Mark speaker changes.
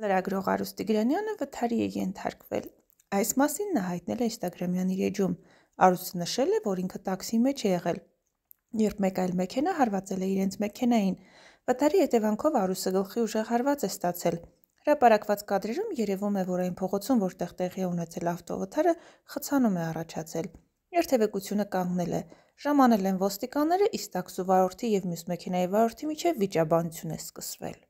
Speaker 1: Լրագրող Արուստի Գրանյանը վթարի է ենթարկվել։ Այս մասին նա հայտնել է Instagram-յան իր էջում։ Արուստը նշել է, որ ինքը տաքսի մեջ է եղել, երբ մեկ այլ մեքենա հարվածել է իրենց մեքենային։ Վթարի հետևանքով Արուստը գլխի ուժեղ հարված է ստացել։ Հրապարակված կադրերում երևում է, որ այն փողոցում, որտեղ տեղի է ունեցել ավտովթարը, խցանում է առաջացել։ Երթևեկությունը կանգնել է։ Ժամանել են ոստիկանները, իսկ տաքսու վարորդի եւ մյուս մեքենայի վարորդի միջև վիճաբանություն է սկսվել։